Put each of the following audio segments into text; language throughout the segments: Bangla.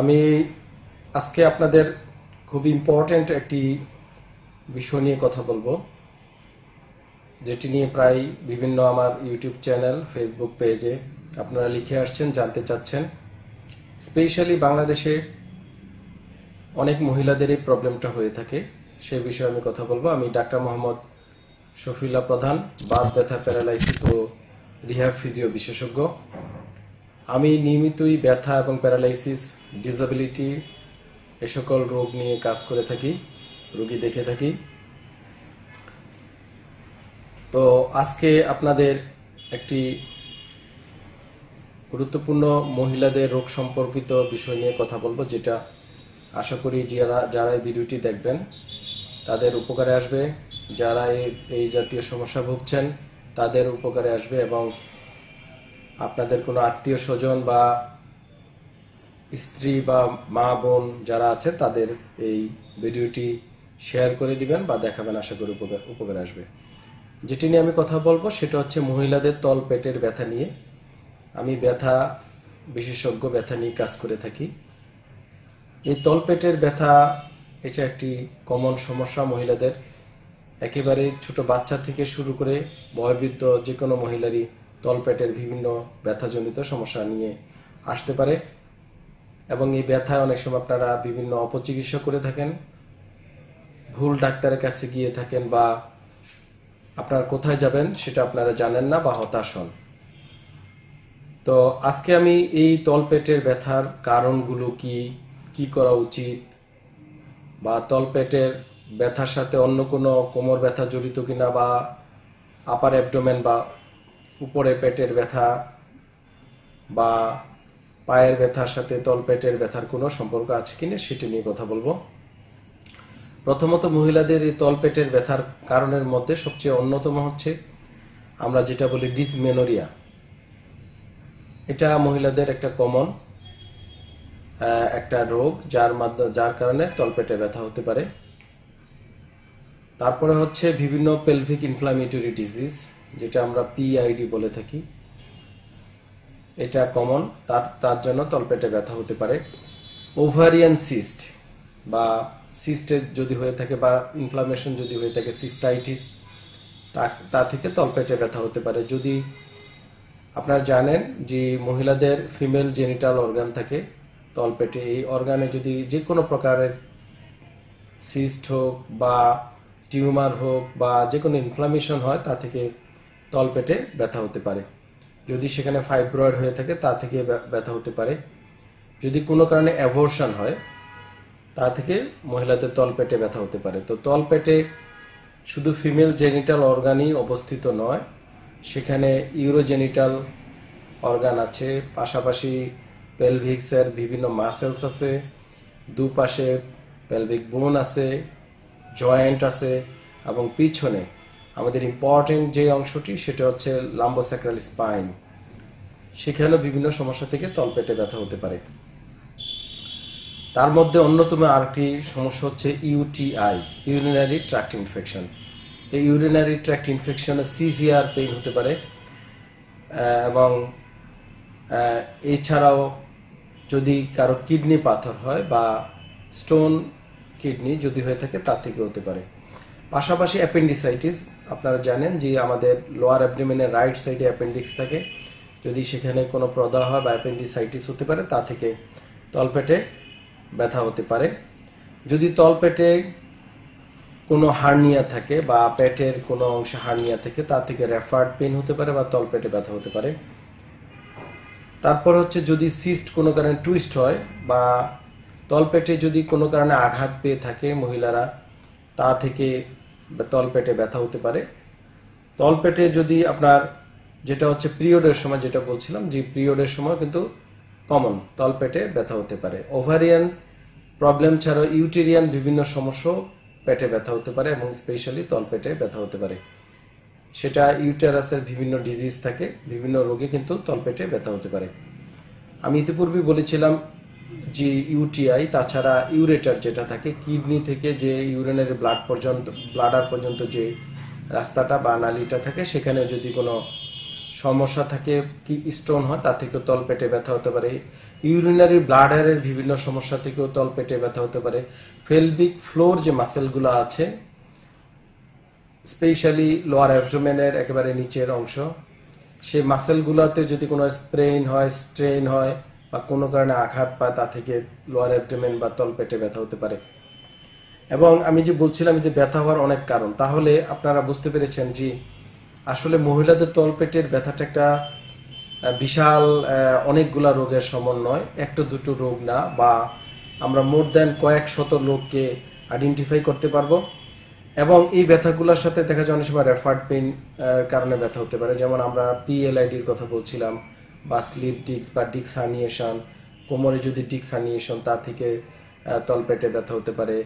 আমি আজকে আপনাদের খুব ইম্পর্ট্যান্ট একটি বিষয় নিয়ে কথা বলবো যেটি নিয়ে প্রায় বিভিন্ন আমার ইউটিউব চ্যানেল ফেসবুক পেজে আপনারা লিখে আসছেন জানতে চাচ্ছেন স্পেশালি বাংলাদেশে অনেক মহিলাদের এই প্রবলেমটা হয়ে থাকে সে বিষয়ে আমি কথা বলবো আমি ডাক্তার মোহাম্মদ শফিল্লা প্রধান বাস ব্যথা প্যারালাইসিস ও রিহাব ফিজিও বিশেষজ্ঞ আমি নিয়মিতই ব্যথা এবং প্যারালাইসিস ডিসেবিলিটি এ সকল রোগ নিয়ে কাজ করে থাকি রুগী দেখে থাকি তো আজকে আপনাদের একটি গুরুত্বপূর্ণ মহিলাদের রোগ সম্পর্কিত বিষয় নিয়ে কথা বলবো যেটা আশা করি যারা যারা এই ভিডিওটি দেখবেন তাদের উপকারে আসবে যারা এই জাতীয় সমস্যা ভুগছেন তাদের উপকারে আসবে এবং আপনাদের কোনো আত্মীয় স্বজন বা স্ত্রী বা মা বোন যারা আছে তাদের এই ভিডিওটি শেয়ার করে দিবেন বা দেখাবেন আশা করি উপকার আসবে যেটি নিয়ে আমি কথা বলবো সেটা হচ্ছে মহিলাদের তল পেটের ব্যথা নিয়ে আমি ব্যথা বিশেষজ্ঞ ব্যথা নিয়ে কাজ করে থাকি এই তলপেটের ব্যথা এটা একটি কমন সমস্যা মহিলাদের একেবারে ছোট বাচ্চা থেকে শুরু করে বয়বৃদ্ধ যে কোনো মহিলারই তলপেটের বিভিন্ন ব্যথাজনিত সমস্যা নিয়ে আসতে পারে এবং এই ব্যথায় অনেক সময় আপনারা বিভিন্ন অপচিকিৎসা করে থাকেন ভুল ডাক্তারের কাছে গিয়ে থাকেন বা আপনার কোথায় যাবেন সেটা আপনারা জানেন না বা হতাশ হন তো আজকে আমি এই তলপেটের ব্যথার কারণগুলো কি কি করা উচিত বা তলপেটের ব্যথার সাথে অন্য কোনো কোমর ব্যথা জড়িত কিনা বা আপার অ্যাবডোমেন বা উপরে পেটের ব্যথা বা পায়ের ব্যথার সাথে তলপেটের ব্যথার কোনো সম্পর্ক আছে কিনা সেটি নিয়ে কথা বলবো প্রথমত মহিলাদের এই তলপেটের ব্যথার কারণের মধ্যে সবচেয়ে অন্যতম হচ্ছে আমরা যেটা বলি ডিসমেনোরিয়া এটা মহিলাদের একটা কমন একটা রোগ যার মাধ্যমে যার কারণে তলপেটে ব্যথা হতে পারে তারপরে হচ্ছে বিভিন্ন পেলভিক ইনফ্লামেটরি ডিজিজ যেটা আমরা পিআইডি বলে থাকি এটা কমন তার তার জন্য তলপেটে ব্যথা হতে পারে ওভারিয়ান সিস্ট বা সিস্টের যদি হয়ে থাকে বা ইনফ্লামেশন যদি হয়ে থাকে সিস্টাইটিস তা থেকে তলপেটে ব্যথা হতে পারে যদি আপনারা জানেন যে মহিলাদের ফিমেল জেনিটাল অর্গান থাকে তলপেটে এই অর্গানে যদি যে কোনো প্রকারের সিস্ট হোক বা টিউমার হোক বা যে কোনো ইনফ্লামেশন হয় তা থেকে তলপেটে ব্যথা হতে পারে যদি সেখানে ফাইব্রয়েড হয়ে থাকে তা থেকে ব্যথা হতে পারে যদি কোনো কারণে অ্যাভোর্শন হয় তা থেকে মহিলাদের তলপেটে ব্যথা হতে পারে তো তলপেটে শুধু ফিমেল জেনিটাল অর্গানই অবস্থিত নয় সেখানে ইউরোজেনিটাল অর্গান আছে পাশাপাশি পেলভিক্সের বিভিন্ন মাসেলস আছে দুপাশে পেলভিক বোন আছে জয়েন্ট আছে এবং পিছনে আমাদের ইম্পর্টেন্ট যে অংশটি সেটা হচ্ছে লাম্বোস্যাক্রাল স্পাইন সেখানেও বিভিন্ন সমস্যা থেকে তলপেটে ব্যথা হতে পারে তার মধ্যে অন্যতম আরেকটি সমস্যা হচ্ছে ইউটিআই ইউরিনারি ট্র্যাক্ট ইনফেকশন এই ইউরিনারি ট্র্যাক্ট ইনফেকশনে সিভিয়ার পেইন হতে পারে এবং এছাড়াও যদি কারো কিডনি পাথর হয় বা স্টোন কিডনি যদি হয়ে থাকে তার থেকে হতে পারে পাশাপাশি অ্যাপেন্ডিসাইটিস আপনারা জানেন যে আমাদের লোয়ার অ্যাবডোমিনের রাইট সাইডে অ্যাপেন্ডিক্স থাকে যদি সেখানে কোনো প্রদাহ বা অ্যাপেন্ডিসাইটিস হতে পারে তা থেকে তলপেটে ব্যথা হতে পারে যদি তলপেটে কোনো হার্নিয়া থাকে বা পেটের কোনো অংশে হার্নিয়া থাকে তা থেকে রেফার্ড পেন হতে পারে বা তলপেটে ব্যথা হতে পারে তারপর হচ্ছে যদি সিস্ট কোনো কারণে টুইস্ট হয় বা তলপেটে যদি কোনো কারণে আঘাত পেয়ে থাকে মহিলারা তা থেকে তলপেটে ব্যথা হতে পারে তলপেটে যদি আপনার যেটা হচ্ছে পিরিয়ডের সময় যেটা বলছিলাম যে পিরিয়ডের সময় কিন্তু কমন তলপেটে ব্যথা হতে পারে ওভারিয়ান প্রবলেম ছাড়াও ইউটেরিয়ান বিভিন্ন সমস্যা পেটে ব্যথা হতে পারে এবং স্পেশালি তলপেটে ব্যথা হতে পারে সেটা ইউটেরাসের বিভিন্ন ডিজিজ থাকে বিভিন্ন রোগে কিন্তু তলপেটে ব্যথা হতে পারে আমি ইতিপূর্বে বলেছিলাম যে ইউটিআই তাছাড়া ইউরেটার যেটা থাকে কিডনি থেকে যে ইউরেনের ব্লাড পর্যন্ত ব্লাডার পর্যন্ত যে রাস্তাটা বা নালিটা থাকে সেখানে যদি কোনো সমস্যা থাকে কি স্টোন হয় তা থেকেও তল পেটে ব্যথা হতে পারে ইউরিনারি ব্লাডারের বিভিন্ন সমস্যা থেকেও তল পেটে ব্যথা হতে পারে ফেলবিক ফ্লোর যে মাসেলগুলো আছে স্পেশালি লোয়ার অ্যাবডোমেনের একেবারে নিচের অংশ সেই মাসেলগুলোতে যদি কোনো স্প্রেন হয় স্ট্রেন হয় বা কোনো কারণে আঘাত পায় তা থেকে লোয়ার অ্যাবডোমেন বা তলপেটে ব্যথা হতে পারে এবং আমি যে বলছিলাম যে ব্যথা হওয়ার অনেক কারণ তাহলে আপনারা বুঝতে পেরেছেন যে আসলে মহিলাদের তলপেটের ব্যথাটা একটা বিশাল অনেকগুলা রোগের সমন্বয় একটা দুটো রোগ না বা আমরা মোর দেন কয়েক শত লোককে আইডেন্টিফাই করতে পারবো এবং এই ব্যথাগুলোর সাথে দেখা যায় অনেক সময় রেফার্ড পেইন কারণে ব্যথা হতে পারে যেমন আমরা পিএলআইডির কথা বলছিলাম বা স্লিপ ডিক্স বা ডিক্স হার্নিয়েশন কোমরে যদি ডিক্স হার্নিয়েশন তা থেকে তলপেটে ব্যথা হতে পারে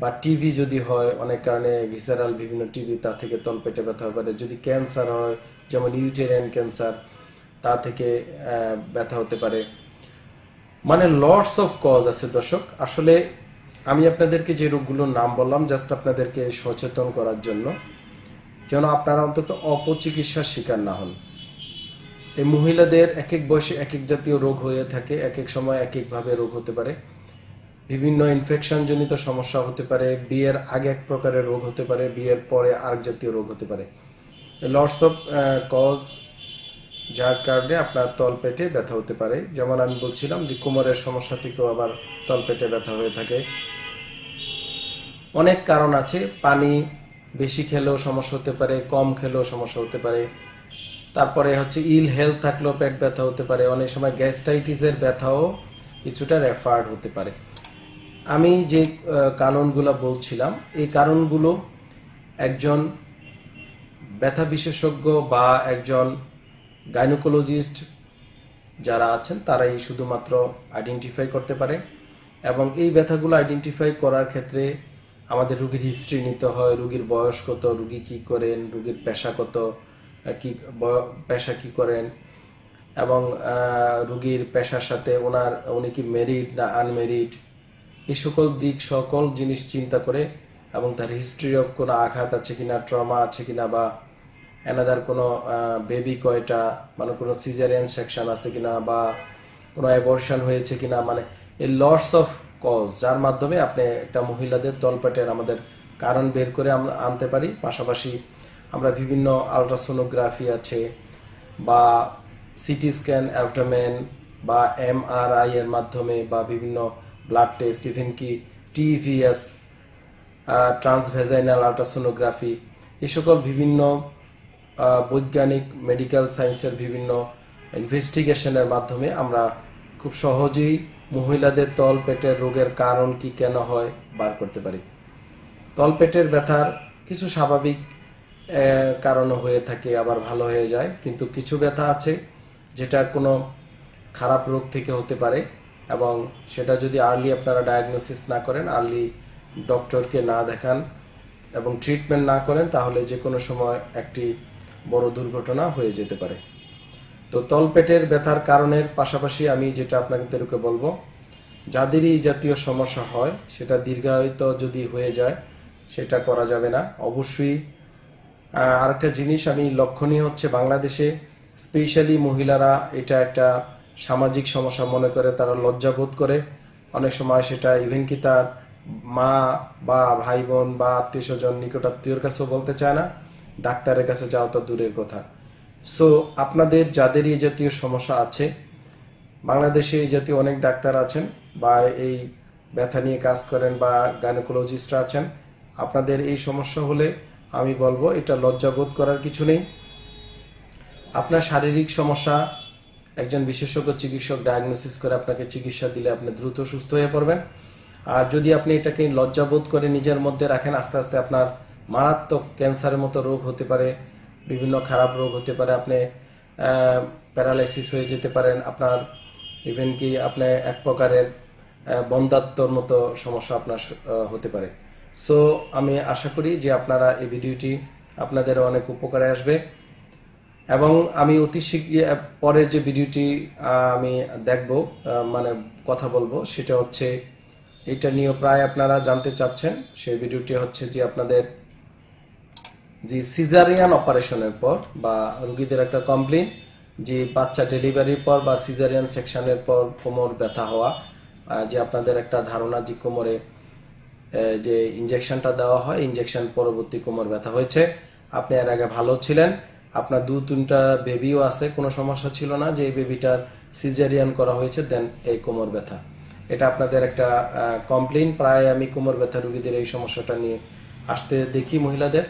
বা টিভি যদি হয় অনেক কারণে ভিসারাল বিভিন্ন টিভি তা থেকে তলপেটে ব্যথা হতে পারে যদি ক্যান্সার হয় যেমন ইউটেরিয়ান ক্যান্সার তা থেকে ব্যথা হতে পারে মানে লটস অফ কজ আছে দর্শক আসলে আমি আপনাদেরকে যে রোগগুলোর নাম বললাম জাস্ট আপনাদেরকে সচেতন করার জন্য যেন আপনারা অন্তত অপচিকিৎসার শিকার না হন এই মহিলাদের এক এক বয়সে এক এক জাতীয় রোগ হয়ে থাকে এক এক সময় এক একভাবে রোগ হতে পারে বিভিন্ন ইনফেকশনজনিত সমস্যা হতে পারে বিয়ের আগে এক প্রকারের রোগ হতে পারে বিয়ের পরে আরেক জাতীয় রোগ হতে পারে লর্ডস অফ কজ যার কারণে আপনার তলপেটে ব্যথা হতে পারে যেমন আমি বলছিলাম যে কোমরের সমস্যা থেকেও আবার তলপেটে ব্যথা হয়ে থাকে অনেক কারণ আছে পানি বেশি খেলেও সমস্যা হতে পারে কম খেলেও সমস্যা হতে পারে তারপরে হচ্ছে ইল হেলথ থাকলেও পেট ব্যথা হতে পারে অনেক সময় গ্যাস্টাইটিসের ব্যথাও কিছুটা রেফার্ড হতে পারে আমি যে কারণগুলো বলছিলাম এই কারণগুলো একজন ব্যথা বিশেষজ্ঞ বা একজন গাইনোকোলজিস্ট যারা আছেন তারাই শুধুমাত্র আইডেন্টিফাই করতে পারে এবং এই ব্যথাগুলো আইডেন্টিফাই করার ক্ষেত্রে আমাদের রুগীর হিস্ট্রি নিতে হয় রুগীর বয়স কত রুগী কী করেন রুগীর পেশা কত কি পেশা কি করেন এবং রুগীর পেশার সাথে ওনার উনি কি মেরিড না আনমেরিড এই সকল দিক সকল জিনিস চিন্তা করে এবং তার হিস্ট্রি অফ কোনো আঘাত আছে কিনা ট্রমা আছে কিনা বা এনাদার কোনো বেবি কয়টা মানে কোনো সিজারিয়ান সেকশন আছে কিনা বা কোনো অ্যাবর্শন হয়েছে কিনা মানে এই লস অফ কজ যার মাধ্যমে আপনি একটা মহিলাদের তলপেটের আমাদের কারণ বের করে আমরা আনতে পারি পাশাপাশি আমরা বিভিন্ন আলট্রাসোনোগ্রাফি আছে বা সিটি স্ক্যান অ্যাবডোমেন বা এমআরআই এর মাধ্যমে বা বিভিন্ন ব্লাড টেস্ট ইভেন কি টিভিএস ট্রান্সভেজাইনাল আলট্রাসোনোগ্রাফি এই সকল বিভিন্ন বৈজ্ঞানিক মেডিকেল সায়েন্সের বিভিন্ন ইনভেস্টিগেশনের মাধ্যমে আমরা খুব সহজেই মহিলাদের তল পেটের রোগের কারণ কি কেন হয় বার করতে পারি তলপেটের ব্যথার কিছু স্বাভাবিক কারণও হয়ে থাকে আবার ভালো হয়ে যায় কিন্তু কিছু ব্যথা আছে যেটা কোনো খারাপ রোগ থেকে হতে পারে এবং সেটা যদি আর্লি আপনারা ডায়াগনোসিস না করেন আর্লি ডক্টরকে না দেখান এবং ট্রিটমেন্ট না করেন তাহলে যে কোনো সময় একটি বড় দুর্ঘটনা হয়ে যেতে পারে তো তলপেটের ব্যথার কারণের পাশাপাশি আমি যেটা আপনাদেরকে বলবো যাদেরই জাতীয় সমস্যা হয় সেটা দীর্ঘায়িত যদি হয়ে যায় সেটা করা যাবে না অবশ্যই আরেকটা জিনিস আমি লক্ষণীয় হচ্ছে বাংলাদেশে স্পেশালি মহিলারা এটা একটা সামাজিক সমস্যা মনে করে তারা লজ্জাবোধ করে অনেক সময় সেটা ইভেন কি তার মা বা ভাই বোন বা আত্মীয় স্বজন নিকটাত্মীয়র কাছেও বলতে চায় না ডাক্তারের কাছে যাওয়া তো দূরের কথা সো আপনাদের যাদের এই জাতীয় সমস্যা আছে বাংলাদেশে এই জাতীয় অনেক ডাক্তার আছেন বা এই ব্যথা নিয়ে কাজ করেন বা গাইনোকোলজিস্টরা আছেন আপনাদের এই সমস্যা হলে আমি বলবো এটা লজ্জাবোধ করার কিছু নেই আপনার শারীরিক সমস্যা একজন বিশেষজ্ঞ চিকিৎসক ডায়াগনোসিস করে আপনাকে চিকিৎসা দিলে আপনি দ্রুত সুস্থ হয়ে পড়বেন আর যদি আপনি এটাকে লজ্জাবোধ করে নিজের মধ্যে রাখেন আস্তে আস্তে আপনার মারাত্মক ক্যান্সারের মতো রোগ হতে পারে বিভিন্ন খারাপ রোগ হতে পারে আপনি প্যারালাইসিস হয়ে যেতে পারেন আপনার ইভেন কি আপনি এক প্রকারের বন্ধাত্মর মতো সমস্যা আপনার হতে পারে সো আমি আশা করি যে আপনারা এই ভিডিওটি আপনাদের অনেক উপকারে আসবে এবং আমি অতি শীঘ্র পরের যে ভিডিওটি আমি দেখব মানে কথা বলবো সেটা হচ্ছে এটা নিয়ে প্রায় আপনারা জানতে চাচ্ছেন সেই ভিডিওটি হচ্ছে যে আপনাদের যে সিজারিয়ান অপারেশনের পর বা রুগীদের একটা কমপ্লেন যে বাচ্চা ডেলিভারির পর বা সিজারিয়ান সেকশনের পর কোমর ব্যথা হওয়া যে আপনাদের একটা ধারণা যে কোমরে যে ইঞ্জেকশনটা দেওয়া হয় ইঞ্জেকশন পরবর্তী কোমর ব্যথা হয়েছে আপনি এর আগে ভালো ছিলেন আপনার দু তিনটা বেবিও আছে কোনো সমস্যা ছিল না যে এই বেবিটার সিজারিয়ান করা হয়েছে দেন এই কোমর ব্যথা এটা আপনাদের একটা কমপ্লেন প্রায় আমি কোমর ব্যথা রুগীদের এই সমস্যাটা নিয়ে আসতে দেখি মহিলাদের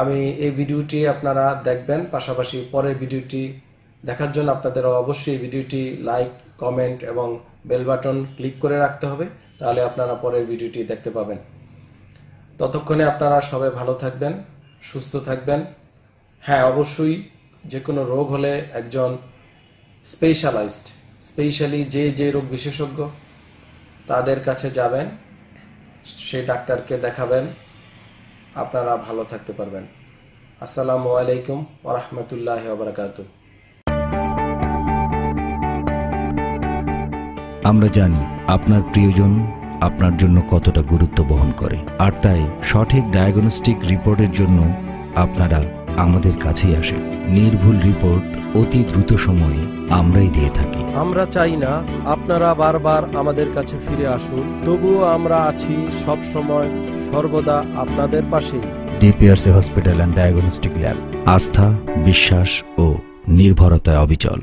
আমি এই ভিডিওটি আপনারা দেখবেন পাশাপাশি পরের ভিডিওটি দেখার জন্য আপনাদের অবশ্যই ভিডিওটি লাইক কমেন্ট এবং বেল বাটন ক্লিক করে রাখতে হবে তাহলে আপনারা পরের ভিডিওটি দেখতে পাবেন ততক্ষণে আপনারা সবাই ভালো থাকবেন সুস্থ থাকবেন হ্যাঁ অবশ্যই যে কোনো রোগ হলে একজন স্পেশালাইজড স্পেশালি যে যে রোগ বিশেষজ্ঞ তাদের কাছে যাবেন সেই ডাক্তারকে দেখাবেন আপনারা ভালো থাকতে পারবেন আসসালামু আলাইকুম ওরহমতুল্লাহ বারকাতুহ আমরা জানি আপনার প্রিয়জন আপনার জন্য কতটা গুরুত্ব বহন করে আর তাই সঠিক ডায়াগনস্টিক রিপোর্টের জন্য আপনারা আমাদের কাছেই আসেন নির্ভুল রিপোর্ট অতি দ্রুত সময়ে আমরাই দিয়ে থাকি আমরা চাই না আপনারা বারবার আমাদের কাছে ফিরে আসুন তবুও আমরা আছি সব সময় সর্বদা আপনাদের পাশে DPRC hospital and diagnostic lab আস্থা বিশ্বাস ও নির্ভরতায় অবিচল